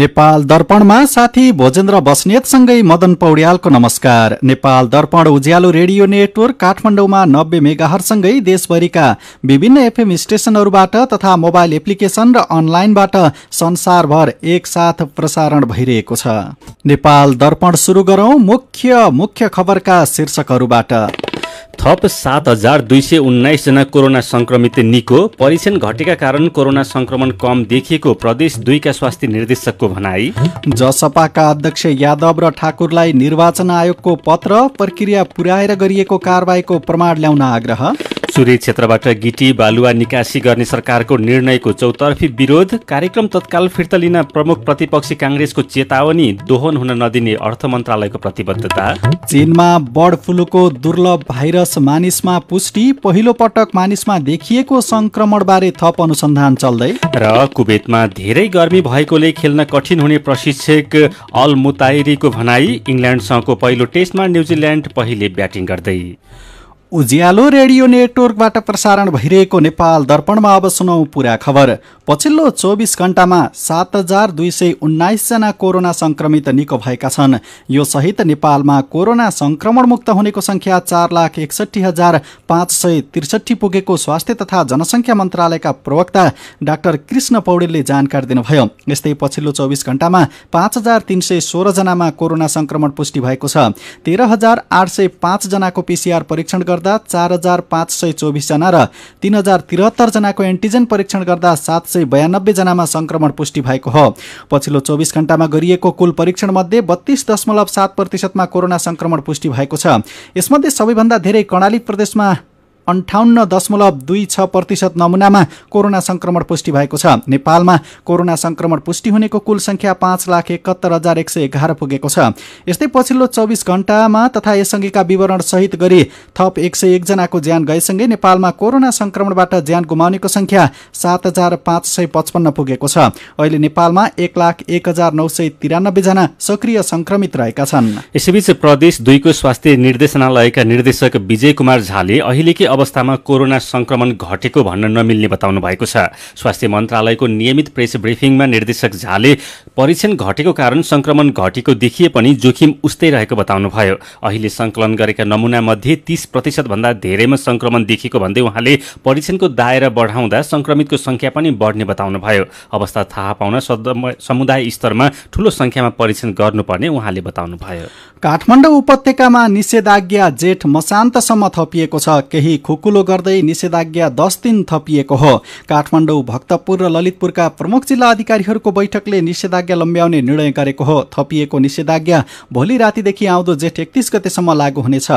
नेपाल दर्पणमा साथी भोजेन्द्र बस्नेतसँगै मदन पौड्यालको नमस्कार नेपाल दर्पण उज्यालो रेडियो नेटवर्क काठमाडौँमा नब्बे मेगाहरूसँगै देशभरिका विभिन्न एफएम स्टेशनहरूबाट तथा मोबाइल एप्लिकेशन र अनलाइनबाट संसारभर एकसाथ प्रसारण भइरहेको छ नेपाल दर्पण सुरु गरौं मुख्य मुख्य खबरका शीर्षकहरूबाट थप सात हजार दुई सय उन्नाइसजना कोरोना संक्रमित निको परीक्षण घटेका कारण कोरोना संक्रमण कम देखिएको प्रदेश दुईका स्वास्थ्य निर्देशकको भनाई जसपाका अध्यक्ष यादव र ठाकुरलाई निर्वाचन आयोगको पत्र प्रक्रिया पुर्याएर गरिएको कारवाहीको प्रमाण ल्याउन आग्रह चुरे क्षेत्रबाट गिटी बालुवा निकासी गर्ने सरकारको निर्णयको चौतर्फी विरोध कार्यक्रम तत्काल फिर्ता लिन प्रमुख प्रतिपक्षी काङ्ग्रेसको चेतावनी दोहन हुन नदिने अर्थ मन्त्रालयको प्रतिबद्धता चीनमा बर्ड फ्लूको दुर्लभ भाइरस मानिसमा पुष्टि पहिलो पटक मानिसमा देखिएको संक्रमण बारे थप अनुसन्धान चल्दै र कुवेतमा धेरै गर्मी भएकोले खेल्न कठिन हुने प्रशिक्षक अल मुताइरीको भनाई इङ्ल्यान्डसँगको पहिलो टेस्टमा न्युजिल्यान्ड पहिले ब्याटिङ गर्दै उज्यालो रेडियो नेटवर्कबाट प्रसारण भइरहेको नेपाल दर्पणमा अब सुनौ पुरा खबर पछिल्लो चौबिस घण्टामा सात हजार दुई सय उन्नाइसजना कोरोना संक्रमित निको भएका छन् यो सहित नेपालमा कोरोना संक्रमण मुक्त हुनेको संख्या चार लाख एकसठी हजार पाँच सय त्रिसठी पुगेको स्वास्थ्य तथा जनसङ्ख्या मन्त्रालयका प्रवक्ता डाक्टर कृष्ण पौडेलले जानकारी दिनुभयो यस्तै पछिल्लो चौबिस घण्टामा पाँच हजार तिन सय सोह्रजनामा कोरोना संक्रमण पुष्टि भएको छ तेह्र हजार आठ सय पाँचजनाको पिसिआर परीक्षण गर्दा गर्दा चार हजार पाँच सय चौबिसजना र तिन हजार त्रिहत्तरजनाको एन्टिजेन परीक्षण गर्दा सात सय बयानब्बेजनामा सङ्क्रमण पुष्टि भएको हो पछिल्लो चौबिस घण्टामा गरिएको कुल परीक्षणमध्ये बत्तीस दशमलव सात प्रतिशतमा कोरोना सङ्क्रमण पुष्टि भएको छ यसमध्ये सबैभन्दा धेरै कर्णाली प्रदेशमा अन्ठाउन्न दशमलव दुई छ प्रतिशत नमुनामा कोरोना सङ्क्रमण पुष्टि भएको छ नेपालमा कोरोना सङ्क्रमण पुष्टि हुनेको कुल सङ्ख्या पाँच लाख एकहत्तर हजार एक सय एघार पुगेको छ यस्तै पछिल्लो चौबिस घन्टामा तथा यसअघिका विवरण सहित गरी थप एक सय एकजनाको ज्यान गएसँगै नेपालमा कोरोना सङ्क्रमणबाट ज्यान गुमाउनेको सङ्ख्या सात हजार पाँच सय पचपन्न पुगेको छ अहिले नेपालमा एक लाख एक हजार नौ सय तिरानब्बेजना सक्रिय सङ्क्रमित रहेका छन् यसैबीच प्रदेश दुईको स्वास्थ्य निर्देशनालयका निर्देशक विजय कुमार झाले अहिले अवस्थामा कोरोना संक्रमण घटेको भन्न नमिल्ने बताउनु भएको छ स्वास्थ्य मन्त्रालयको नियमित प्रेस ब्रिफिङमा निर्देशक झाले परीक्षण घटेको कारण संक्रमण घटेको देखिए पनि जोखिम उस्तै रहेको बताउनुभयो अहिले संकलन गरेका नमुना मध्ये प्रतिशत प्रतिशतभन्दा धेरैमा संक्रमण देखिएको भन्दै उहाँले परीक्षणको दायरा बढाउँदा संक्रमितको संख्या पनि बढ्ने बताउनुभयो अवस्था थाहा पाउन समुदाय स्तरमा ठूलो संख्यामा परीक्षण गर्नुपर्ने उहाँले बताउनुभयो काठमाडौँ उपत्यकामा निषेधाज्ञा जेठ मशान्तसम्म थपिएको छ केही खुकुलो गर्दै निषेधाज्ञा दस दिन थपिएको हो काठमाडौँ भक्तपुर र ललितपुरका प्रमुख जिल्ला अधिकारीहरूको बैठकले निषेधाज्ञा लम्ब्याउने निर्णय गरेको हो थपिएको निषेधाज्ञा भोलि रातिदेखि आउँदो जेठ एकतिस गतेसम्म लागू हुनेछ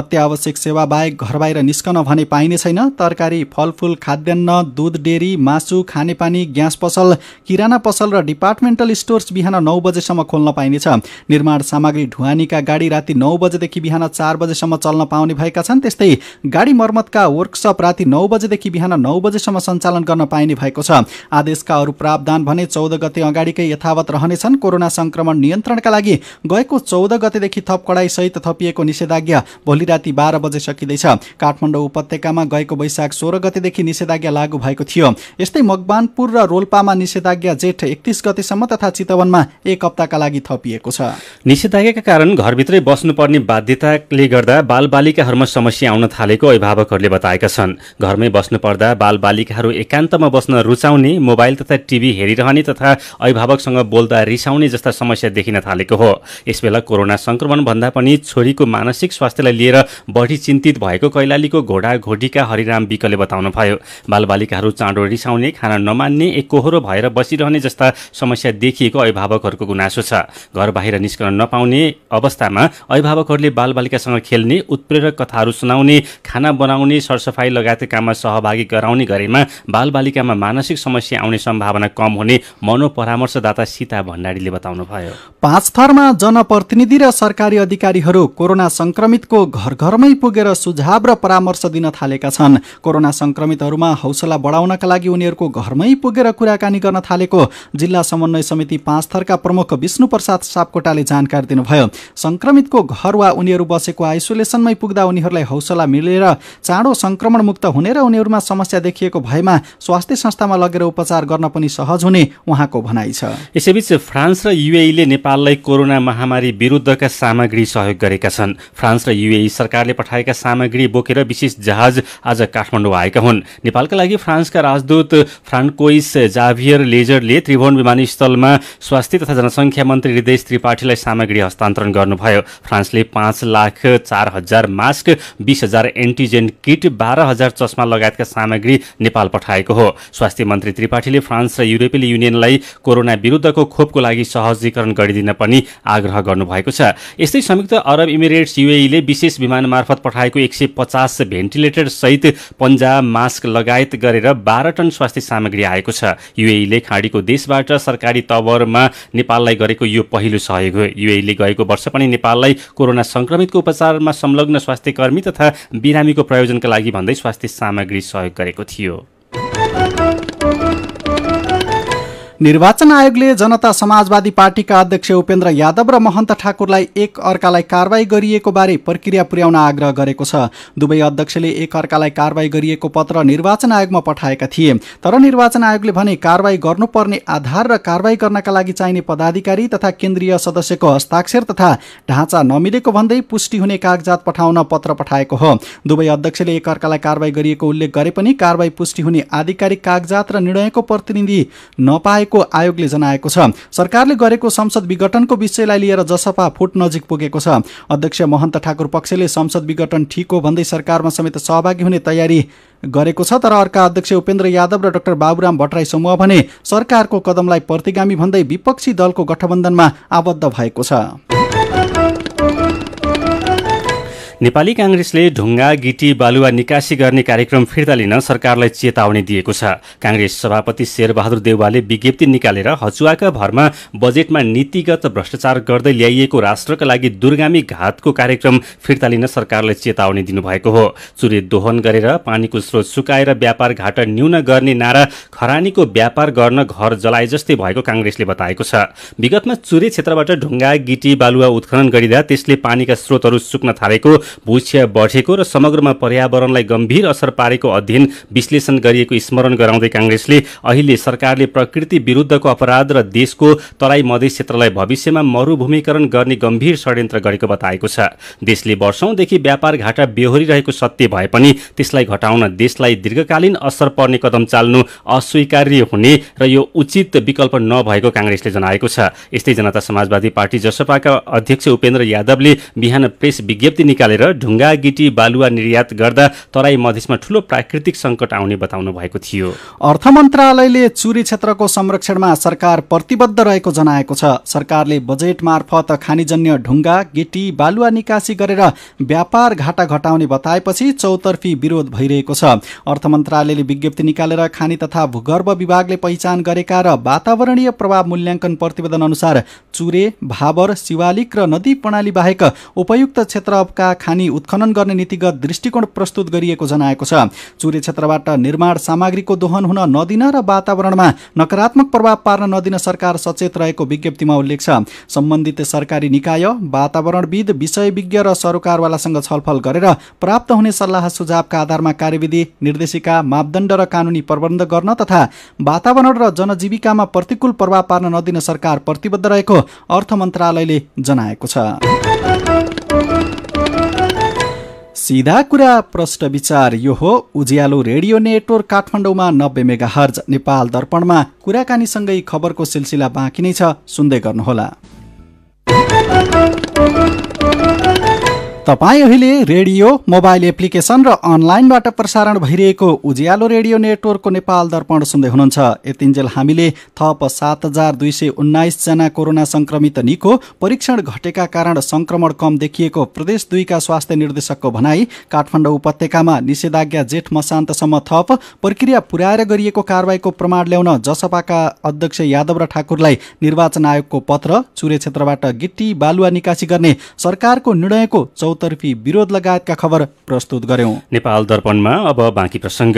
अत्यावश्यक सेवा बाहेक घर बाहिर निस्कन भने पाइने छैन तरकारी फलफुल खाद्यान्न दुध डेरी मासु खानेपानी ग्यास पसल किराना पसल र डिपार्टमेन्टल स्टोर्स बिहान नौ बजेसम्म खोल्न पाइनेछ निर्माण सामग्री ढुवानीका गाडी राति नौ बजेदेखि बिहान चार बजेसम्म चल्न पाउने भएका छन् त्यस्तै गाडी मर्म मर्मतका वर्कसप राति नौ बजेदेखि बिहान नौ बजेसम्म सञ्चालन गर्न पाइने भएको छ आदेशका अरू प्रावधान भने चौध गते अगाडिकै यथावत रहनेछन् कोरोना संक्रमण नियन्त्रणका लागि गएको चौध गतेदेखि थप कडाई सहित थपिएको निषेधाज्ञा भोलि राति बाह्र बजे सकिँदैछ काठमाडौँ उपत्यकामा गएको वैशाख सोह्र गतेदेखि निषेधाज्ञा लागू भएको थियो यस्तै मकवानपुर र रोल्पामा निषेधाज्ञा जेठ एकतिस गतेसम्म तथा चितवनमा एक हप्ताका लागि थपिएको छ निषेधाज्ञाका कारण घरभित्रै बस्नुपर्ने बाध्यताले गर्दा बालबालिकाहरूमा समस्या आउन थालेको अभिभावक अभिभावकहरूले बताएका छन् घरमै बस्नुपर्दा बालबालिकाहरू एकान्तमा बस्न रुचाउने मोबाइल तथा टिभी हेरिरहने तथा अभिभावकसँग बोल्दा रिसाउने जस्ता समस्या देखिन थालेको हो यसबेला कोरोना संक्रमण भन्दा पनि छोरीको मानसिक स्वास्थ्यलाई लिएर बढी चिन्तित भएको कैलालीको घोडा घोडीका हरिराम विकले बताउनुभयो बालबालिकाहरू चाँडो रिसाउने खाना नमान्ने एकहोरो भएर बसिरहने जस्ता समस्या देखिएको अभिभावकहरूको गुनासो छ घर बाहिर निस्कन नपाउने अवस्थामा अभिभावकहरूले बालबालिकासँग खेल्ने उत्प्रेरक कथाहरू सुनाउने खाना बना गराउने सरसफाई लगायतका काममा सहभागी गराउने गरेमा बालबालिकामा मानसिक समस्या आउने सम्भावना कम हुने मनोपरामर्शदाता सीता भण्डारीले बताउनुभयो पाँच थरमा जनप्रतिनिधि र सरकारी अधिकारीहरू कोरोना संक्रमितको घर घरमै पुगेर सुझाव र परामर्श दिन थालेका छन् कोरोना संक्रमितहरूमा हौसला बढाउनका लागि उनीहरूको घरमै पुगेर कुराकानी गर्न थालेको जिल्ला समन्वय समिति पाँच थरका प्रमुख विष्णु प्रसाद सापकोटाले जानकारी दिनुभयो संक्रमितको घर वा उनीहरू बसेको आइसोलेसनमै पुग्दा उनीहरूलाई हौसला मिलेर चाँडो मुक्त हुने र उनीहरूमा समस्या देखिएको भएमा स्वास्थ्य संस्थामा लगेर उपचार गर्न पनि सहज हुने उहाँको भनाइ छ यसैबीच फ्रान्स र युएईले नेपाललाई कोरोना महामारी विरुद्धका सामग्री सहयोग गरेका छन् फ्रान्स र युएई सरकारले पठाएका सामग्री बोकेर विशेष जहाज आज काठमाडौँ आएका हुन् नेपालका लागि फ्रान्सका राजदूत फ्रान्कोइस जाभियर लेजरले त्रिभुवन विमानस्थलमा स्वास्थ्य तथा जनसङ्ख्या मन्त्री हृदय त्रिपाठीलाई सामग्री हस्तान्तरण गर्नुभयो फ्रान्सले पाँच लाख चार हजार मास्क बिस हजार एन्टिजेन अध्ययन किट बाह्र हजार चस्मा लगायतका सामग्री नेपाल पठाएको हो स्वास्थ्य मन्त्री त्रिपाठीले फ्रान्स र युरोपियन युनियनलाई कोरोना विरुद्धको खोपको लागि सहजीकरण गरिदिन पनि आग्रह गर्नुभएको छ यस्तै संयुक्त अरब इमिरेट्स युएईले विशेष विमान मार्फत पठाएको एक सय पचास भेन्टिलेटर सहित पन्जा मास्क लगायत गरेर बाह्र टन स्वास्थ्य सामग्री आएको छ युएईले खाँडीको देशबाट सरकारी तवरमा नेपाललाई गरेको यो पहिलो सहयोग हो युएईले गएको वर्ष पनि नेपाललाई कोरोना संक्रमितको उपचारमा संलग्न स्वास्थ्यकर्मी तथा बिरामीको प्रयोजनका लागि भन्दै स्वास्थ्य सामग्री सहयोग गरेको थियो निर्वाचन आयोगले जनता समाजवादी पार्टीका अध्यक्ष उपेन्द्र यादव र महन्त ठाकुरलाई एक अर्कालाई कारवाही गरिएको बारे प्रक्रिया पुर्याउन आग्रह गरेको छ दुवै अध्यक्षले एक अर्कालाई कारवाही गरिएको पत्र निर्वाचन आयोगमा पठाएका थिए तर निर्वाचन आयोगले भने कारवाही गर्नुपर्ने आधार र कारवाही गर्नका लागि चाहिने पदाधिकारी तथा केन्द्रीय सदस्यको हस्ताक्षर तथा ढाँचा नमिलेको भन्दै पुष्टि हुने कागजात पठाउन पत्र पठाएको हो दुवै अध्यक्षले एक अर्कालाई कारवाही गरिएको उल्लेख गरे पनि कारवाही पुष्टि हुने आधिकारिक कागजात र निर्णयको प्रतिनिधि नपाएको गरेको आयोगले जनाएको छ सरकारले गरेको संसद विघटनको विषयलाई लिएर जसपा फुट नजिक पुगेको छ अध्यक्ष महन्त ठाकुर पक्षले संसद विघटन ठिक हो भन्दै सरकारमा समेत सहभागी हुने तयारी गरेको छ तर अर्का अध्यक्ष उपेन्द्र यादव र डाक्टर बाबुराम भट्टराई समूह भने सरकारको कदमलाई प्रतिगामी भन्दै विपक्षी दलको गठबन्धनमा आबद्ध भएको छ नेपाली काङ्ग्रेसले ढुङ्गा गिटी बालुवा निकासी गर्ने कार्यक्रम फिर्ता लिन सरकारलाई चेतावनी दिएको छ काङ्ग्रेस सभापति शेरबहादुर देउवाले विज्ञप्ति निकालेर हचुवाका भरमा बजेटमा नीतिगत भ्रष्टाचार गर्दै ल्याइएको राष्ट्रका लागि दुर्गामी घातको कार्यक्रम फिर्ता लिन सरकारलाई चेतावनी दिनुभएको हो चुरे दोहन गरेर पानीको स्रोत सुकाएर व्यापार घाटा न्यून गर्ने नारा खरानीको व्यापार गर्न घर जलाए जस्तै भएको काङ्ग्रेसले बताएको छ विगतमा चुरे क्षेत्रबाट ढुङ्गा गिटी बालुवा उत्खनन गरिँदा त्यसले पानीका स्रोतहरू सुक्न थालेको भूक्ष बढेको र समग्रमा पर्यावरणलाई गम्भीर असर पारेको अध्ययन विश्लेषण गरिएको स्मरण गराउँदै काङ्ग्रेसले अहिले सरकारले प्रकृति विरुद्धको अपराध र देशको तराई मधेस क्षेत्रलाई भविष्यमा मरूभूमिकरण गर्ने गम्भीर षड्यन्त्र गरेको बताएको छ देशले वर्षौंदेखि व्यापार घाटा बेहोरिरहेको सत्य भए पनि त्यसलाई घटाउन देशलाई दीर्घकालीन असर पर्ने कदम चाल्नु अस्वीकार्य हुने र यो उचित विकल्प नभएको काङ्ग्रेसले जनाएको छ यस्तै जनता समाजवादी पार्टी जसपाका अध्यक्ष उपेन्द्र यादवले बिहान प्रेस विज्ञप्ति निकालेर गरेर ढुङ्गा गिटी बालुवा निर्यात गर्दा तराई मधेसमा ठूलो प्राकृतिक सङ्कट आउने बताउनु भएको थियो अर्थ मन्त्रालयले चुरी क्षेत्रको संरक्षणमा सरकार प्रतिबद्ध रहेको जनाएको छ सरकारले बजेट मार्फत खानीजन्य ढुङ्गा गिटी बालुवा निकासी गरेर व्यापार घाटा घटाउने बताएपछि चौतर्फी विरोध भइरहेको छ अर्थ मन्त्रालयले विज्ञप्ति निकालेर खानी तथा भूगर्भ विभागले पहिचान गरेका र वातावरणीय प्रभाव मूल्याङ्कन प्रतिवेदन अनुसार चुरे भावर शिवालिक र नदी प्रणाली बाहेक उपयुक्त क्षेत्रका खानी उत्खनन गर्ने नीतिगत दृष्टिकोण प्रस्तुत गरिएको जनाएको छ चुरे क्षेत्रबाट निर्माण सामग्रीको दोहन हुन नदिन र वातावरणमा नकारात्मक प्रभाव पार्न नदिन सरकार सचेत रहेको विज्ञप्तिमा उल्लेख छ सम्बन्धित सरकारी निकाय वातावरणविद विषयविज्ञ र सरोकारवालासँग छलफल गरेर प्राप्त हुने सल्लाह सुझावका आधारमा कार्यविधि निर्देशिका मापदण्ड र कानुनी प्रबन्ध गर्न तथा वातावरण र जनजीविकामा प्रतिकूल प्रभाव पार्न नदिन सरकार प्रतिबद्ध रहेको अर्थ मन्त्रालयले जनाएको छ सिधा कुरा प्रश्न विचार यो हो उज्यालो रेडियो नेटवर्क काठमाडौँमा नब्बे मेगा हर्ज नेपाल दर्पणमा कुराकानीसँगै खबरको सिलसिला बाँकी नै छ सुन्दै गर्नुहोला तपाईँ अहिले रेडियो मोबाइल एप्लिकेसन र अनलाइनबाट प्रसारण भइरहेको उज्यालो रेडियो नेटवर्कको नेपाल दर्पण सुन्दै हुनुहुन्छ यतिन्जेल हामीले थप सात हजार दुई सय उन्नाइसजना कोरोना संक्रमित निको परीक्षण घटेका कारण संक्रमण कम देखिएको प्रदेश दुईका स्वास्थ्य निर्देशकको भनाई काठमाडौँ उपत्यकामा निषेधाज्ञा जेठ मशान्तसम्म थप प्रक्रिया पुर्याएर गरिएको कारवाहीको प्रमाण ल्याउन जसपाका अध्यक्ष यादव र ठाकुरलाई निर्वाचन आयोगको पत्र चुरे क्षेत्रबाट गिट्टी बालुवा निकासी गर्ने सरकारको निर्णयको चौतर्फी विरोध लगायतका खबर प्रस्तुत गर्यौं नेपाल दर्पणमा अब बाँकी प्रसङ्ग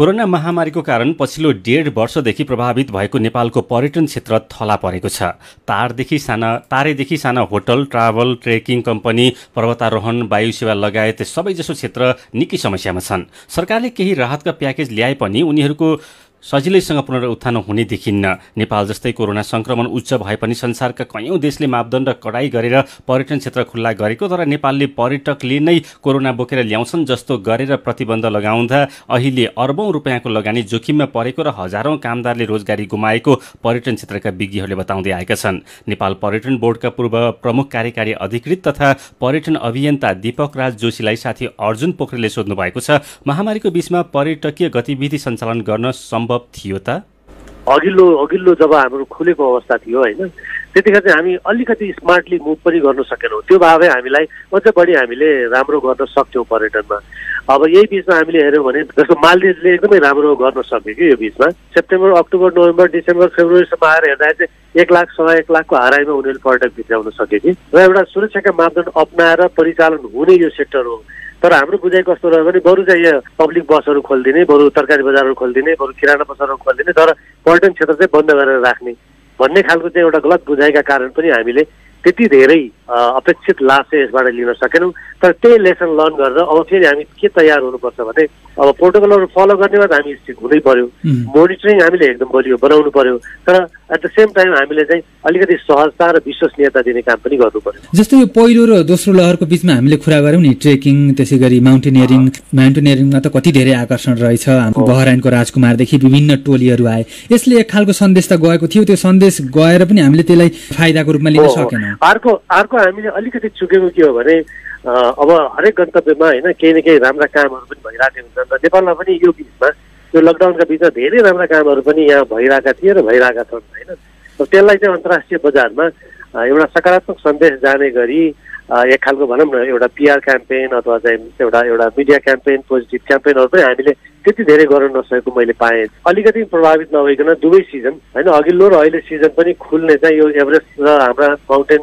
कोरोना महामारीको कारण पछिल्लो डेढ वर्षदेखि प्रभावित भएको नेपालको पर्यटन क्षेत्र थला परेको छ तारदेखि साना तारेदेखि साना होटल ट्राभल ट्रेकिङ कम्पनी पर्वतारोहण वायु सेवा लगायत सबैजसो क्षेत्र निकै समस्यामा छन् सरकारले केही राहतका प्याकेज ल्याए पनि उनीहरूको सजिलैसँग पुनरुत्थान हुने देखिन्न नेपाल जस्तै कोरोना संक्रमण उच्च भए पनि संसारका कैयौँ देशले मापदण्ड कडाई गरेर पर्यटन क्षेत्र खुल्ला गरेको तर नेपालले पर्यटकले नै कोरोना बोकेर ल्याउँछन् जस्तो गरेर प्रतिबन्ध लगाउँदा अहिले अर्बौँ रुपियाँको लगानी जोखिममा परेको र हजारौं कामदारले रोजगारी गुमाएको पर्यटन क्षेत्रका विज्ञहरूले बताउँदै आएका छन् नेपाल पर्यटन बोर्डका पूर्व प्रमुख कार्यकारी अधिकृत तथा पर्यटन अभियन्ता दीपक राज जोशीलाई साथी अर्जुन पोखरेलले सोध्नु भएको छ महामारीको बीचमा पर्यटकीय गतिविधि सञ्चालन गर्न सम्भव थियो त अघिल्लो अघिल्लो जब हाम्रो खुलेको अवस्था थियो होइन त्यतिखेर चाहिँ हामी अलिकति स्मार्टली मुभ पनि गर्न सकेनौँ त्यो भावै हामीलाई अझ बढी हामीले राम्रो गर्न सक्थ्यौँ पर्यटनमा अब यही बिचमा हामीले हेऱ्यौँ भने जस्तो मालदिभले एकदमै राम्रो गर्न सक्यो कि यो बिचमा सेप्टेम्बर अक्टोबर नोभेम्बर डिसेम्बर फेब्रुअरीसम्म आएर हेर्दाखेरि चाहिँ एक लाख सवा एक लाखको हराइमा उनीहरूले पर्यटक भित्राउन सके कि र एउटा सुरक्षाका मापदण्ड अप्नाएर परिचालन हुने यो सेक्टर हो तर हाम्रो बुझाइ कस्तो रह्यो भने बरु चाहिँ यहाँ पब्लिक बसहरू खोलिदिने बरु तरकारी बजारहरू खोलिदिने बरु किराना बजारहरू खोलिदिने तर पर्यटन क्षेत्र चाहिँ बन्द गरेर राख्ने भन्ने खालको चाहिँ एउटा गलत बुझाइका कारण पनि हामीले त्यति धेरै अपेक्षित लाभ चाहिँ यसबाट लिन सकेनौँ तर त्यही लेसन लर्न गरेर अब फेरि हामी के तयार हुनुपर्छ भने अब प्रोटोकलहरू फलो गर्नेमा त हामी स्ट्रिक्ट हुनै पर्यो मोनिटरिङ हामीले एकदम बलियो बनाउनु पर्यो तर एट द सेम टाइम हामीले चाहिँ अलिकति सहजता र विश्वसनीयता दिने काम पनि गर्नु पर्यो जस्तै यो पहिलो र दोस्रो लहरको बिचमा हामीले कुरा गऱ्यौँ नि ट्रेकिङ त्यसै गरी माउन्टेनियरिङ माउन्टेनियरिङमा त कति धेरै आकर्षण रहेछ हाम्रो राजकुमारदेखि विभिन्न टोलीहरू आए यसले एक खालको सन्देश त गएको थियो त्यो सन्देश गएर पनि हामीले त्यसलाई फाइदाको रूपमा लिन सकेनौँ अर्को अर्को हामीले अलिकति चुकेको के हो भने अब हरेक गन्तव्यमा होइन केही न केही राम्रा कामहरू पनि भइरहेको हुन्छन् र नेपालमा पनि यो बिचमा यो लकडाउनका बिचमा धेरै राम्रा कामहरू पनि यहाँ भइरहेका थिए र भइरहेका छन् होइन त्यसलाई चाहिँ अन्तर्राष्ट्रिय बजारमा एउटा सकारात्मक सन्देश जाने गरी एक खालको भनौँ न एउटा पिआर क्याम्पेन अथवा चाहिँ एउटा एउटा मिडिया क्याम्पेन पोजिटिभ क्याम्पेनहरू पनि हामीले त्यति धेरै गर्न नसकेको मैले पाएँ अलिकति प्रभावित नभइकन दुवै सिजन होइन अघिल्लो र अहिले सिजन पनि खुल्ने चाहिँ यो एभरेस्ट र हाम्रा माउन्टेन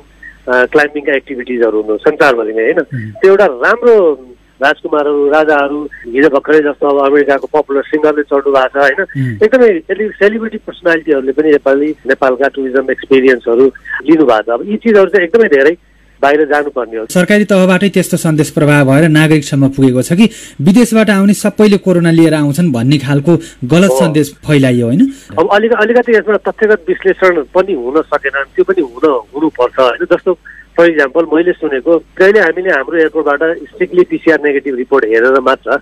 क्लाइम्बिङका एक्टिभिटिजहरू हुनु संसारभरि नै होइन त्यो एउटा राम्रो राजकुमारहरू राजाहरू हिजो भर्खरै जस्तो अब अमेरिकाको पपुलर सिङ्गरले चढ्नु भएको छ होइन एकदमै सेलिब्रिटी पर्सनालिटीहरूले पनि नेपाली नेपालका टुरिज्म एक्सपिरियन्सहरू लिनुभएको छ अब यी चिजहरू चाहिँ एकदमै धेरै बाहिर जानुपर्ने हो सरकारी तहबाटै त्यस्तो सन्देश प्रभाव भएर नागरिकसम्म पुगेको छ कि विदेशबाट आउने सबैले कोरोना लिएर आउँछन् भन्ने खालको गलत सन्देश फैलाइयो होइन अब अलिक अलिकति यसमा तथ्यगत विश्लेषण पनि हुन सकेन त्यो पनि हुन हुनुपर्छ होइन जस्तो फर इक्जाम्पल मैले सुनेको जहिले हामीले हाम्रो एयरपोर्टबाट स्ट्रिक्टली पिसिआर नेगेटिभ रिपोर्ट हेरेर मात्र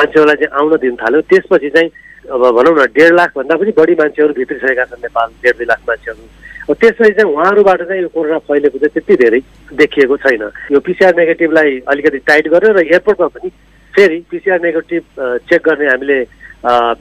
मान्छेहरूलाई चाहिँ आउन दिन थाल्यो त्यसपछि चाहिँ अब भनौँ न डेढ लाखभन्दा पनि बढी मान्छेहरू भित्रिसकेका छन् नेपाल डेढ दुई लाख मान्छेहरू त्यसरी चाहिँ उहाँहरूबाट चाहिँ यो कोरोना फैलेको चाहिँ त्यति धेरै देखिएको छैन यो पिसिआर नेगेटिभलाई अलिकति टाइट गर्यो र एयरपोर्टमा पनि फेरि पिसिआर नेगेटिभ चेक गर्ने हामीले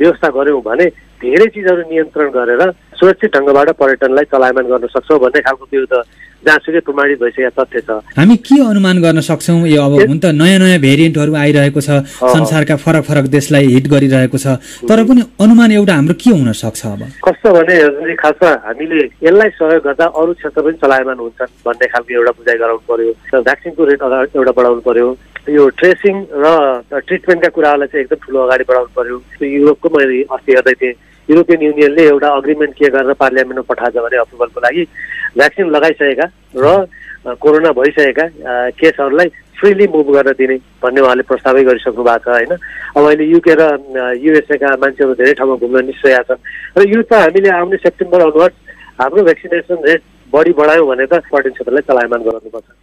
व्यवस्था गऱ्यौँ भने धेरै चिजहरू नियन्त्रण गरेर सुरक्षित ढङ्गबाट पर्यटनलाई चलायमान गर्न सक्छौँ भन्ने खालको त्यो त जहाँसुकै प्रमाणित भइसकेका तथ्य छ हामी के अनुमान गर्न सक्छौँ यो अब हुन त नयाँ नयाँ भेरिएन्टहरू आइरहेको छ संसारका फरक फरक देशलाई हिट गरिरहेको छ तर पनि अनुमान एउटा हाम्रो के हुन सक्छ अब कस्तो भने खासमा हामीले यसलाई सहयोग गर्दा अरू क्षेत्र पनि चलायमान हुन्छ भन्ने खालको एउटा बुझाइ गराउनु पर्यो भ्याक्सिनको रेट एउटा बढाउनु पर्यो यो ट्रेसिङ र ट्रिटमेन्टका कुराहरूलाई चाहिँ एकदम ठुलो अगाडि बढाउनु पर्यो युरोपको मैले अस्ति हेर्दै थिएँ युरोपियन युनियनले एउटा अग्रिमेन्ट के गरेर पार्लियामेन्टमा पठाएछ भने अप्रुभलको लागि भ्याक्सिन लगाइसकेका र कोरोना भइसकेका केसहरूलाई फ्रिली मुभ गर्न दिने भन्ने उहाँले प्रस्तावै गरिसक्नु भएको छ होइन अब अहिले युके र युएसएका मान्छेहरू धेरै ठाउँमा घुम्न निश्चय छन् र यो त हामीले आउने सेप्टेम्बर अनवर्ड हाम्रो भ्याक्सिनेसन रेट बढी बढायौँ भने त पर्यटन क्षेत्रलाई चलायमान गराउनुपर्छ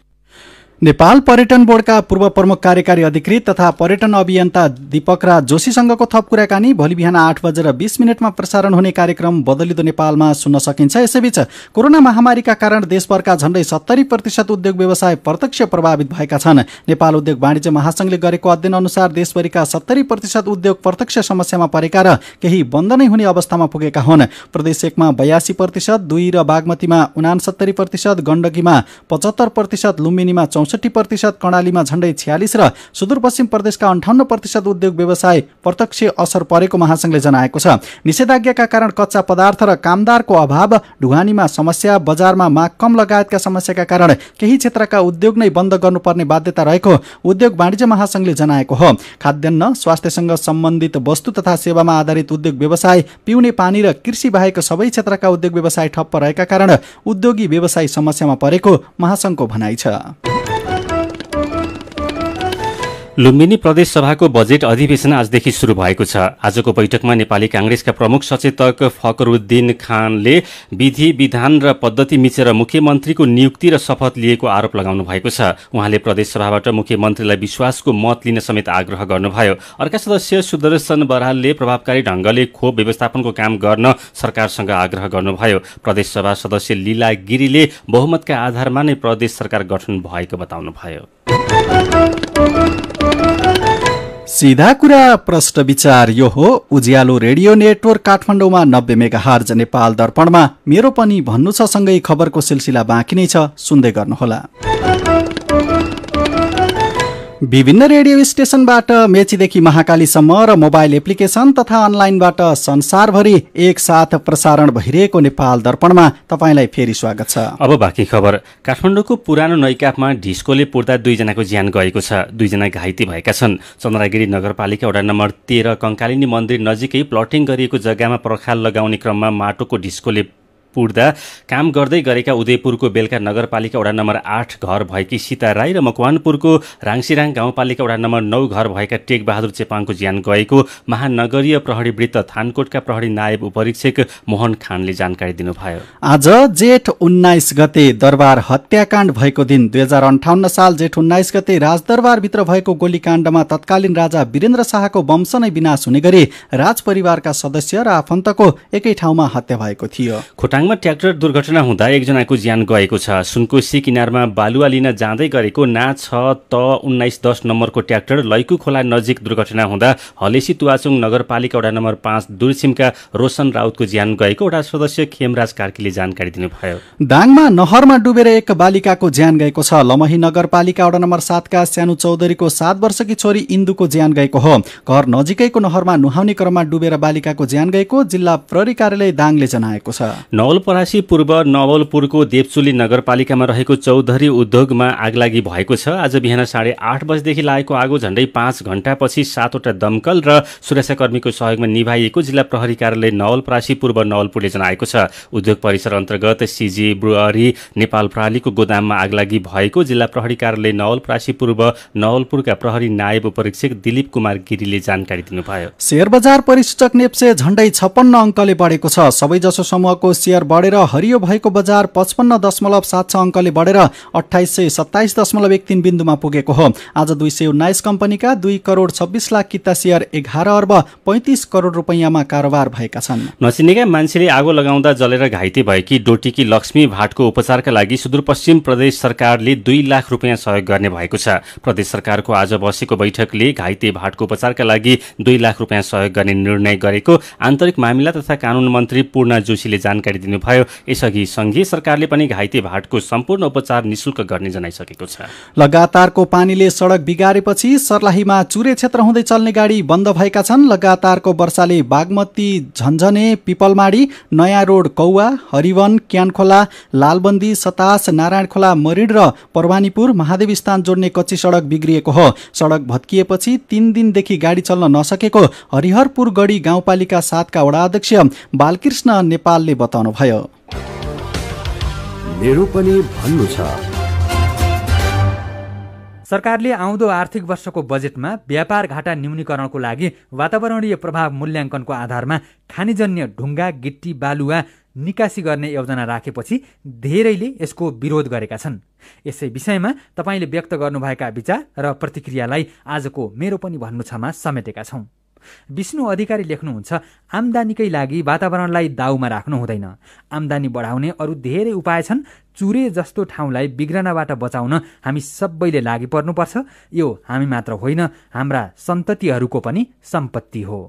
नेपाल पर्यटन बोर्डका पूर्व प्रमुख कार्यकारी अधिकृत तथा पर्यटन अभियन्ता दिपकराज जोशीसँगको थप कुराकानी भोलि बिहान आठ बजेर बिस मिनटमा प्रसारण हुने कार्यक्रम बदलिदो नेपालमा सुन्न सकिन्छ यसैबीच कोरोना महामारीका कारण देशभरका झण्डै सत्तरी प्रतिशत उद्योग व्यवसाय प्रत्यक्ष प्रभावित भएका छन् नेपाल उद्योग वाणिज्य महासंघले गरेको अध्ययन अनुसार देशभरिका सत्तरी प्रतिशत उद्योग प्रत्यक्ष समस्यामा परेका र केही बन्द नै हुने अवस्थामा पुगेका हुन् प्रदेश एकमा बयासी प्रतिशत दुई र बागमतीमा उनासत्तरी प्रतिशत गण्डकीमा पचहत्तर प्रतिशत लुम्बिनीमा चौसठी प्रतिशत कर्णालीमा झण्डै छ्यालिस र सुदूरपश्चिम प्रदेशका अन्ठाउन्न प्रतिशत उद्योग व्यवसाय प्रत्यक्ष असर परेको महासङ्घले जनाएको छ निषेधाज्ञाका कारण कच्चा पदार्थ र कामदारको अभाव ढुवानीमा समस्या बजारमा माग कम लगायतका समस्याका कारण केही क्षेत्रका उद्योग नै बन्द गर्नुपर्ने बाध्यता रहेको उद्योग वाणिज्य महासङ्घले जनाएको हो खाद्यान्न स्वास्थ्यसँग सम्बन्धित वस्तु तथा सेवामा आधारित उद्योग व्यवसाय पिउने पानी र कृषि बाहेक सबै क्षेत्रका उद्योग व्यवसाय ठप्प रहेका कारण उद्योगी व्यवसाय समस्यामा परेको महासङ्घको भनाइ छ लुम्बिनी सभाको बजेट अधिवेशन आजदेखि शुरू भएको छ आजको बैठकमा नेपाली काङ्ग्रेसका प्रमुख सचेतक फकरुद्दिन खानले विधि विधान र पद्धति मिचेर मुख्यमन्त्रीको नियुक्ति र शपथ लिएको आरोप लगाउनु भएको छ उहाँले प्रदेश सभाबाट मुख्यमन्त्रीलाई विश्वासको मत लिन समेत आग्रह गर्नुभयो अर्का सदस्य सुदर्शन बरालले प्रभावकारी ढंगले खोप व्यवस्थापनको काम गर्न सरकारसँग आग्रह गर्नुभयो प्रदेश सभा सदस्य लीला गिरीले बहुमतका आधारमा नै प्रदेश सरकार गठन भएको बताउनुभयो सिधा कुरा प्रश्न विचार यो हो उज्यालो रेडियो नेटवर्क काठमाडौँमा नब्बे मेगा हार्ज नेपाल दर्पणमा मेरो पनि भन्नु छ सँगै खबरको सिलसिला बाँकी नै छ सुन्दै गर्नुहोला विभिन्न रेडियो स्टेशनबाट मेचीदेखि महाकालीसम्म र मोबाइल एप्लिकेसन तथा अनलाइनबाट संसारभरि एकसाथ प्रसारण भइरहेको नेपाल दर्पणमा तपाईँलाई फेरि स्वागत छ अब बाँकी खबर काठमाडौँको पुरानो नैकापमा ढिस्कोले पुर्दा दुईजनाको ज्यान गएको छ दुईजना घाइते भएका छन् चन्द्रागिरी नगरपालिका वडा नम्बर तेह्र कङ्कालिनी मन्दिर नजिकै प्लटिङ गरिएको जग्गामा पर्खाल लगाउने क्रममा माटोको ढिस्कोले पुर्दा काम गर्दै गरेका उदयपुरको बेलका नगरपालिका वडा नम्बर आठ घर भएकी सीता राई र मकवानपुरको राङसिराङ गाउँपालिका वडा नम्बर नौ घर भएका टेकबहादुर चेपाङको ज्यान गएको महानगरीय प्रहरी वृत्त थानकोटका प्रहरी नायब उपरीक्षक मोहन खानले जानकारी दिनुभयो आज जेठ उन्नाइस गते दरबार हत्याकाण्ड भएको दिन दुई हजार अन्ठाउन्न साल जेठ उन्नाइस गते राजदरबारभित्र भएको गोलीकाण्डमा तत्कालीन राजा वीरेन्द्र शाहको वंश नै विनाश हुने गरी राजपरिवारका सदस्य र आफन्तको एकै ठाउँमा हत्या भएको थियो दाङमा ट्र्याक्टर दुर्घटना हुँदा एकजनाको ज्यान गएको छ सुनकोशी किनारमा बालुवा लिन जाँदै गरेको ना छ त उन्नाइस दस नम्बरको ट्र्याक्टर लैकु खोला नजिक दुर्घटना हुँदा हलेसी तुवाचुङ नगरपालिका वडा नम्बर पाँच दुर्सिमका रोशन राउतको ज्यान गएको वडा सदस्य खेमराज कार्कीले जानकारी दिनुभयो दाङमा नहरमा डुबेर एक बालिकाको ज्यान गएको छ लमही नगरपालिका वडा नम्बर सातका सानो चौधरीको सात वर्षकी छोरी इन्दुको ज्यान गएको हो घर नजिकैको नहरमा नुहाउने क्रममा डुबेर बालिकाको ज्यान गएको जिल्ला प्रहरी कार्यालय दाङले जनाएको छ नवलपरासी पूर्व नवलपुरको देवचुली नगरपालिकामा रहेको चौधरी उद्योगमा आगलागी भएको छ आज बिहान साढे आठ बजेदेखि लागेको आगो झण्डै पाँच घण्टापछि सातवटा दमकल र सुरक्षाकर्मीको सहयोगमा निभाइएको जिल्ला प्रहरी कार्यालय नवलपरासी पूर्व नवलपुरले जनाएको छ उद्योग परिसर अन्तर्गत सिजी ब्रुअरी नेपाल प्रहरीको गोदाममा आगलागी भएको जिल्ला प्रहरी कार्यालय नवलपरासी पूर्व नवलपुरका प्रहरी नायब परीक्षक दिलीप कुमार गिरीले जानकारी दिनुभयो शेयर बजार परिसूचक नेप्से झण्डै छप्पन्न अङ्कले बढेको छ सबैजसो समूहको सेयर बढेर हरियो भएको बजार पचपन्न दशमलव सात छ अङ्कले बढेर अठाइस सय सत्ताइस दशमलव एक तिन बिन्दुमा पुगेको हो आज दुई सय उन्नाइस कम्पनीका दुई करोड छब्बिस लाख किता सेयर एघार अर्ब पैँतिस करोड रुपियाँमा कारोबार भएका छन् नचिनेका मान्छेले आगो लगाउँदा जलेर घाइते भएकी डोटीकी लक्ष्मी भाटको उपचारका लागि सुदूरपश्चिम प्रदेश सरकारले दुई लाख रुपियाँ सहयोग गर्ने भएको छ प्रदेश सरकारको आज बसेको बैठकले घाइते भाटको उपचारका लागि दुई लाख रुपियाँ सहयोग गर्ने निर्णय गरेको आन्तरिक मामिला तथा कानून मन्त्री पूर्ण जोशीले जानकारी दिनुभयो यसअघि सङ्घीय सरकारले पनि घाइते भाटको सम्पूर्ण उपचार निशुल्क गर्ने जनाइसकेको छ लगातारको पानीले सडक बिगारेपछि सर्लाहीमा चुरे क्षेत्र हुँदै चल्ने गाडी बन्द भएका छन् लगातारको वर्षाले बागमती झन्झने पिपलमाडी नयाँ रोड कौवा हरिवन क्यानखोला लालबन्दी सतास नारायण खोला मरिड र परवानीपुर महादेव स्थान जोड्ने कच्ची सडक बिग्रिएको हो सडक भत्किएपछि तीन दिनदेखि गाडी चल्न नसकेको हरिहरपुर गढी गाउँपालिका सातका वडा अध्यक्ष बालकृष्ण नेपालले बताउनु गर्नुभयो मेरो पनि भन्नु छ सरकारले आउँदो आर्थिक वर्षको बजेटमा व्यापार घाटा न्यूनीकरणको लागि वातावरणीय प्रभाव मूल्याङ्कनको आधारमा खानीजन्य ढुङ्गा गिट्टी बालुवा निकासी गर्ने योजना राखेपछि धेरैले यसको विरोध गरेका छन् यसै विषयमा तपाईँले व्यक्त गर्नुभएका विचार र प्रतिक्रियालाई आजको मेरो पनि भन्नु छमा समेटेका छौँ विष्णु अधिकारी लेख्नुहुन्छ आम्दानीकै लागि वातावरणलाई दाउमा राख्नु हुँदैन आम्दानी बढाउने अरू धेरै उपाय छन् चुरे जस्तो ठाउँलाई बिग्रनबाट बचाउन हामी सबैले लागि पर्नुपर्छ यो हामी मात्र होइन हाम्रा सन्ततिहरूको पनि सम्पत्ति हो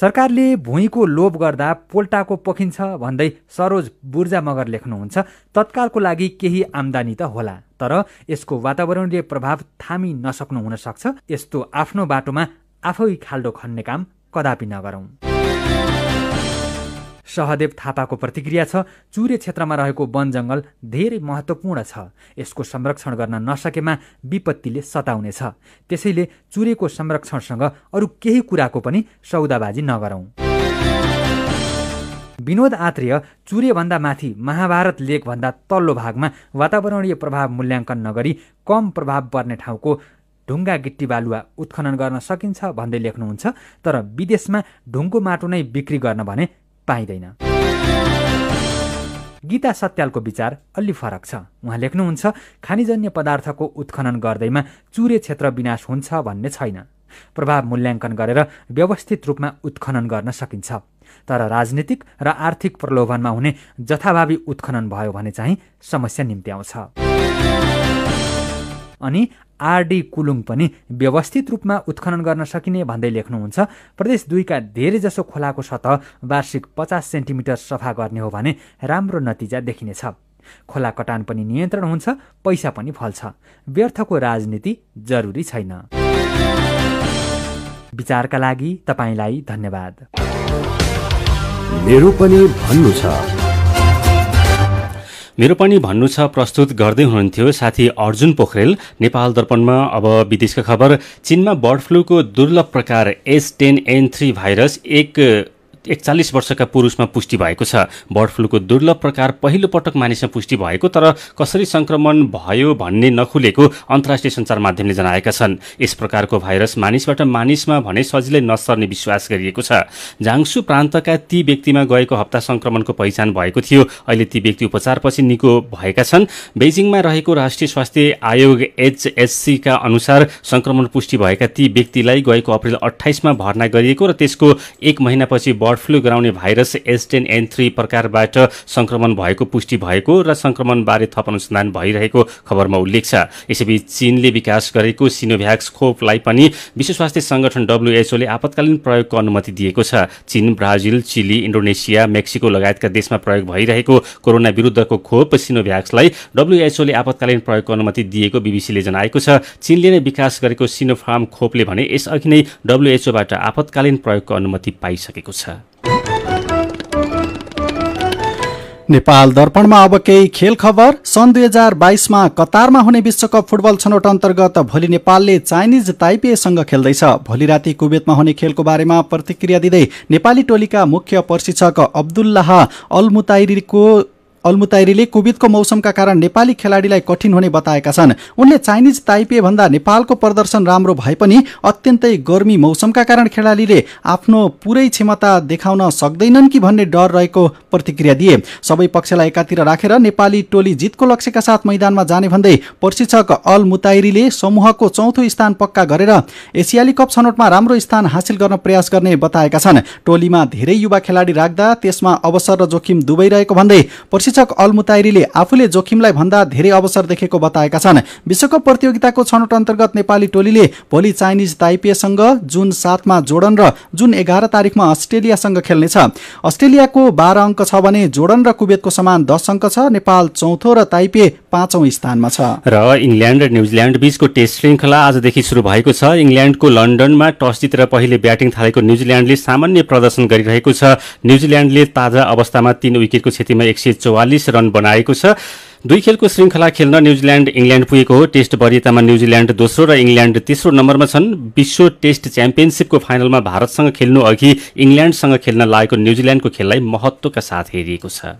सरकारले भुइँको लोभ गर्दा पोल्टाको पोखिन्छ भन्दै सरोज बुर्जा मगर लेख्नुहुन्छ तत्कालको लागि केही आम्दानी त होला तर यसको वातावरणले प्रभाव थामी नसक्नु हुन सक्छ यस्तो आफ्नो बाटोमा आफै खाल्डो खन्ने काम कदापि नगरौं सहदेव थापाको प्रतिक्रिया छ चुरे क्षेत्रमा रहेको वन जङ्गल धेरै महत्त्वपूर्ण छ यसको संरक्षण गर्न नसकेमा विपत्तिले सताउनेछ त्यसैले चुरेको संरक्षणसँग अरू केही कुराको पनि सौदाबाजी नगरौँ विनोद आत्रेय चुरेभन्दा माथि महाभारत लेकभन्दा तल्लो भागमा वातावरणीय प्रभाव मूल्याङ्कन नगरी कम प्रभाव पर्ने ठाउँको ढुङ्गा गिट्टी बालुवा उत्खनन गर्न सकिन्छ भन्दै लेख्नुहुन्छ तर विदेशमा ढुङ्गो माटो नै बिक्री गर्न भने पाइँदैन गीता सत्यालको विचार अलि फरक छ उहाँ लेख्नुहुन्छ खानीजन्य पदार्थको उत्खनन गर्दैमा चुरे क्षेत्र विनाश हुन्छ भन्ने छैन प्रभाव मूल्याङ्कन गरेर व्यवस्थित रूपमा उत्खनन गर्न सकिन्छ तर राजनीतिक र रा आर्थिक प्रलोभनमा हुने जथाभावी उत्खनन भयो भने चाहिँ समस्या निम्त्याउँछ अनि आरडी कुलुङ पनि व्यवस्थित रूपमा उत्खनन गर्न सकिने भन्दै लेख्नुहुन्छ प्रदेश दुईका धेरैजसो खोलाको सतह वार्षिक पचास सेन्टिमिटर सफा गर्ने हो भने राम्रो नतिजा देखिनेछ खोला कटान पनि नियन्त्रण हुन्छ पैसा पनि फल्छ व्यर्थको राजनीति जरुरी छैन विचारका लागि तपाईँलाई धन्यवाद मेरो पनि भन्नु छ मेरो पनि भन्नु छ प्रस्तुत गर्दै हुनुहुन्थ्यो साथी अर्जुन पोखरेल नेपाल दर्पणमा अब विदेशका खबर चीनमा बर्ड फ्लूको दुर्लभ प्रकार S ten N three virus एक एकचालिस वर्षका पुरुषमा पुष्टि भएको छ बर्ड फ्लूको दुर्लभ प्रकार पहिलो पटक मानिसमा पुष्टि भएको तर कसरी संक्रमण भयो भन्ने नखुलेको अन्तर्राष्ट्रिय सञ्चार माध्यमले जनाएका छन् यस प्रकारको भाइरस मानिसबाट मानिसमा भने सजिलै नसर्ने विश्वास गरिएको छ झाङसु प्रान्तका ती व्यक्तिमा गएको हप्ता संक्रमणको पहिचान भएको थियो अहिले ती व्यक्ति उपचारपछि निको भएका छन् बेजिङमा रहेको राष्ट्रिय स्वास्थ्य आयोग एचएससीका अनुसार संक्रमण पुष्टि भएका ती व्यक्तिलाई गएको अप्रेल अठाइसमा भर्ना गरिएको र त्यसको एक महिनापछि बर्ड बर्ड फ्लू गराउने भाइरस एसटेन एन थ्री प्रकारबाट संक्रमण भएको पुष्टि भएको र संक्रमणबारे थप अनुसन्धान भइरहेको खबरमा उल्लेख छ यसैबीच चीनले विकास गरेको सिनोभ्याक्स खोपलाई पनि विश्व स्वास्थ्य संगठन डब्ल्युएचओले आपतकालीन प्रयोगको अनुमति दिएको छ चीन ब्राजिल चिली इन्डोनेसिया मेक्सिको लगायतका देशमा प्रयोग भइरहेको कोरोना विरुद्धको खोप सिनोभ्याक्सलाई डब्ल्युएचओले आपतकालीन प्रयोगको अनुमति दिएको बिबिसीले जनाएको छ चीनले नै विकास गरेको सिनोफार्म खोपले भने यसअघि नै डब्ल्युएचओबाट आपतकालीन प्रयोगको अनुमति पाइसकेको छ नेपाल दर्पणमा अब केही खेल खबर सन् दुई हजार बाइसमा कतारमा हुने विश्वकप फुटबल छनौट अन्तर्गत भोलि नेपालले चाइनिज ताइपेसँग खेल्दैछ भोलि राति कुवेतमा हुने खेलको बारेमा प्रतिक्रिया दिँदै नेपाली टोलीका मुख्य प्रशिक्षक अब्दुल्लाह अलमुताइरीको अल्मुताइरीले कोविडको मौसमका कारण नेपाली खेलाडीलाई कठिन हुने बताएका छन् उनले चाइनिज ताइपे भन्दा नेपालको प्रदर्शन राम्रो भए पनि अत्यन्तै गर्मी मौसमका कारण खेलाडीले आफ्नो पुरै क्षमता देखाउन सक्दैनन् कि भन्ने डर रहेको प्रतिक्रिया दिए सबै पक्षलाई एकातिर राखेर नेपाली टोली जितको लक्ष्यका साथ मैदानमा जाने भन्दै प्रशिक्षक अल मुताइरीले समूहको चौथो स्थान पक्का गरेर एसियाली कप छनौटमा राम्रो स्थान हासिल गर्न प्रयास गर्ने बताएका छन् टोलीमा धेरै युवा खेलाडी राख्दा त्यसमा अवसर र जोखिम दुवै रहेको भन्दै प्रशिक्षक अल आफूले जोखिमलाई भन्दा धेरै अवसर देखेको बताएका छन् विश्वकप प्रतियोगिताको छनौट अन्तर्गत नेपाली टोलीले भोलि चाइनिज ताइपेसँग जुन सातमा जोर्डन र जुन एघार तारिकमा अस्ट्रेलियासँग खेल्नेछ अस्ट्रेलियाको बाह्र अङ्क छ भने जोडन र कुवेतको समान दस अङ्क छ नेपाल चौथो र ताइपे पाँचौं स्थानमा छ र इङ्ल्यान्ड र न्युजिल्यान्ड बीचको टेस्ट श्रृङ्खला आजदेखि सुरु भएको छ इङ्ल्यान्डको लन्डनमा टस जितेर पहिले ब्याटिङ थालेको न्युजिल्यान्डले सामान्य प्रदर्शन गरिरहेको छ न्युजिल्यान्डले ताजा अवस्थामा तीन विकेटको क्षतिमा एक सय चौवालिस रन बनाएको छ दुई खेलको श्रृङ्खला खेल्न न्युजिल्याण्ड इङ्ल्याण्ड पुगेको हो टेस्ट वरियतामा न्युजिल्याण्ड दोस्रो र इङ्ल्याण्ड तेस्रो नम्बरमा छन् विश्व टेस्ट च्याम्पियनसिपको फाइनलमा भारतसँग खेल्नु अघि इङ्ल्याण्डसँग खेल्न लागेको न्युजिल्याण्डको खेललाई महत्त्वका साथ हेरिएको छ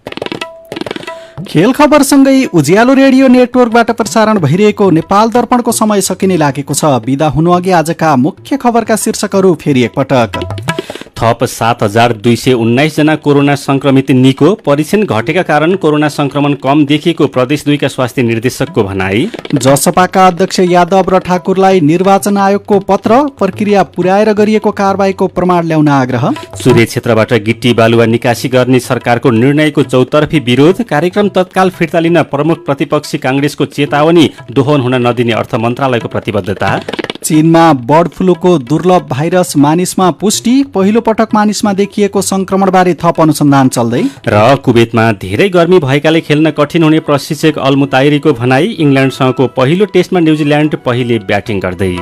खेल खबरसँगै उज्यालो रेडियो नेटवर्कबाट प्रसारण भइरहेको नेपाल दर्पणको समय सकिने लागेको छ बिदा हुनु अघि आजका मुख्य खबरका शीर्षकहरू फेरि एकपटक थप सात हजार दुई सय उन्नाइसजना कोरोना संक्रमित निको परीक्षण घटेका कारण कोरोना संक्रमण कम देखिएको प्रदेश दुईका स्वास्थ्य निर्देशकको भनाई जसपाका अध्यक्ष यादव र ठाकुरलाई निर्वाचन आयोगको पत्र प्रक्रिया पुर्याएर गरिएको कारवाहीको प्रमाण ल्याउन आग्रह सूर्य क्षेत्रबाट गिट्टी बालुवा निकासी गर्ने सरकारको निर्णयको चौतर्फी विरोध कार्यक्रम तत्काल फिर्ता लिन प्रमुख प्रतिपक्षी काङ्ग्रेसको चेतावनी दोहन हुन नदिने अर्थ मन्त्रालयको प्रतिबद्धता चीनमा बर्ड फ्लूको दुर्लभ भाइरस मानिसमा पुष्टि पहिलो पटक मानिसमा देखिएको संक्रमणबारे थप अनुसन्धान चल्दै र कुवेतमा धेरै गर्मी भएकाले खेल्न कठिन हुने प्रशिक्षक अल्मुताइरीको भनाई इङ्ल्यान्डसँगको पहिलो टेस्टमा न्युजिल्यान्ड पहिले ब्याटिङ गर्दै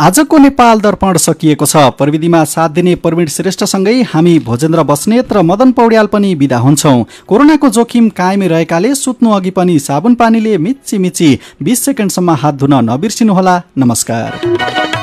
आजको नेपाल दर्पण सकिएको छ प्रविधिमा साथ दिने प्रवीण श्रेष्ठसँगै हामी भोजेन्द्र बस्नेत र मदन पौड्याल पनि विदा हुन्छौँ कोरोनाको जोखिम कायमै रहेकाले सुत्नु अघि पनि साबुन पानीले मिची मिची बिस सेकेन्डसम्म हात धुन नबिर्सिनुहोला नमस्कार